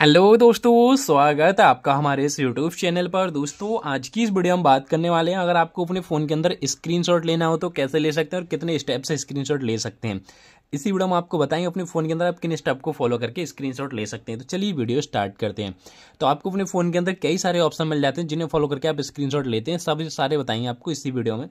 hello दोस्तों स्वागत है आपका हमारे इस यूट्यूब चैनल पर दोस्तों आज की इस वीडियो हम बात करने वाले हैं अगर आपको अपने फ़ोन के अंदर स्क्रीनशॉट लेना हो तो कैसे ले सकते हैं और कितने स्टेप से स्क्रीनशॉट ले सकते हैं इसी वीडियो हम आपको बताएंगे अपने फ़ोन के अंदर आप किन स्टेप को फॉलो करके स्क्रीन ले सकते हैं तो चलिए वीडियो स्टार्ट करते हैं तो आपको अपने फ़ोन के अंदर कई सारे ऑप्शन मिल जाते हैं जिन्हें फॉलो करके आप स्क्रीनशॉट लेते हैं सब सारे बताएंगे आपको इसी वीडियो में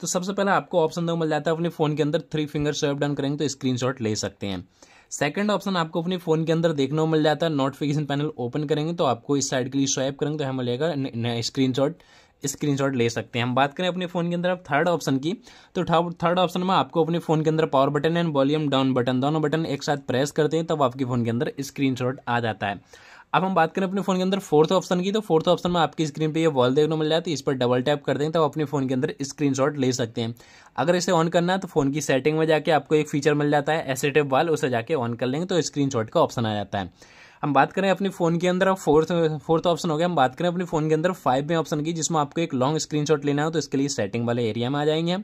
तो सबसे पहले आपको ऑप्शन दो मिल जाता है अपने फ़ोन के अंदर थ्री फिंगर स्वेप डाउन करेंगे तो स्क्रीन ले सकते हैं सेकंड ऑप्शन आपको अपने फोन के अंदर देखने को मिल जाता है नोटिफिकेशन पैनल ओपन करेंगे तो आपको इस साइड के लिए स्वाइप करेंगे तो हमें मिलेगा स्क्रीन स्क्रीनशॉट ले सकते हैं हम बात करें अपने फ़ोन के अंदर अब थर्ड ऑप्शन की तो थर्ड ऑप्शन में आपको अपने फ़ोन के अंदर power button and volume down button दोनों बटन एक साथ प्रेस करते हैं तब आपके फ़ोन के अंदर स्क्रीनशॉट आ जाता है अब हम बात करें अपने फ़ोन के अंदर फोर्थ ऑप्शन की तो फोर्थ ऑप्शन में आपकी स्क्रीन पे ये वॉल देखने मिल जाती है इस पर डबल टैप कर देंगे तो आप अपने फ़ोन के अंदर स्क्रीनशॉट ले सकते हैं अगर इसे ऑन करना है तो फ़ोन की सेटिंग में जाके आपको एक फीचर मिल जाता है टेप वाल उसे जाके ऑन कर लेंगे तो स्क्रीन का ऑप्शन आ जाता है हम बात करें अपने फ़ोन के अंदर अब फोर्थ फोर्थ ऑप्शन हो गया हम बात करें अपने फ़ोन के अंदर फाइव में ऑप्शन की जिसमें आपको एक लॉन्ग स्क्रीनशॉट लेना हो तो इसके लिए सेटिंग वाले एरिया में आ जाएंगे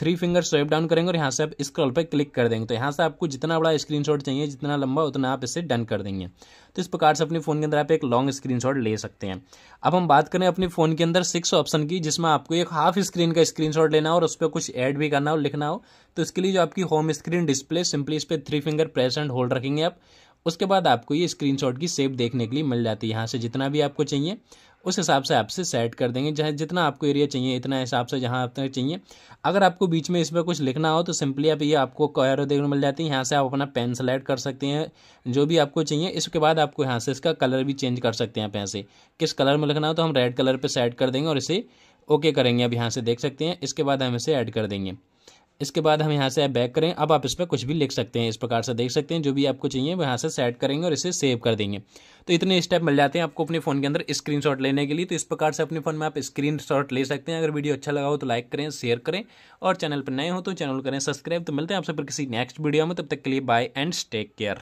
थ्री फिंगर स्वेप डाउन करेंगे और यहाँ से आप स्क्रॉल पर क्लिक कर देंगे तो यहाँ से आपको जितना बड़ा स्क्रीनशॉट चाहिए जितना लंबा उतना आप इसे डन कर देंगे तो इस प्रकार से अपने फ़ोन के अंदर आप एक लॉन्ग स्क्रीनशॉट ले सकते हैं अब हम बात करें अपने फ़ोन के अंदर सिक्स ऑप्शन की जिसमें आपको एक हाफ स्क्रीन का स्क्रीन लेना हो और उस पर कुछ ऐड भी करना हो लिखना हो तो इसके लिए जो आपकी होम स्क्रीन डिस्प्ले सिंपली इस पर three finger press and hold रखेंगे आप उसके बाद आपको ये स्क्रीनशॉट की सेप देखने के लिए मिल जाती है यहाँ से जितना भी आपको चाहिए उस हिसाब से आपसे सेट कर देंगे जहाँ जितना आपको एरिया चाहिए इतना हिसाब से जहाँ आपको चाहिए अगर आपको बीच में इस पर कुछ लिखना हो तो सिंपली आप ये आपको कैरो देखने मिल जाती है यहाँ से आप अपना पेन सेलेक्ट कर सकते हैं जो भी आपको चाहिए इसके बाद आपको यहाँ से इसका कलर भी चेंज कर सकते हैं आप यहाँ से किस कलर में लिखना हो तो हम रेड कलर पर सेट कर देंगे और इसे ओके करेंगे अब यहाँ से देख सकते हैं इसके बाद हम इसे ऐड कर देंगे इसके बाद हम यहाँ से आप बैक करें अब आप इस पर कुछ भी लिख सकते हैं इस प्रकार से देख सकते हैं जो भी आपको चाहिए वो यहाँ से सेट करेंगे और इसे सेव कर देंगे तो इतने स्टेप मिल जाते हैं आपको अपने फ़ोन के अंदर स्क्रीन लेने के लिए तो इस प्रकार से अपने फ़ोन में आप स्क्रीन ले सकते हैं अगर वीडियो अच्छा लगा हो तो लाइक करें शेयर करें और चैनल पर नए हो तो चैनल करें सब्सक्राइब तो मिलते हैं आपसे फिर किसी नेक्स्ट वीडियो में तब तक के लिए बाय एंड टेक केयर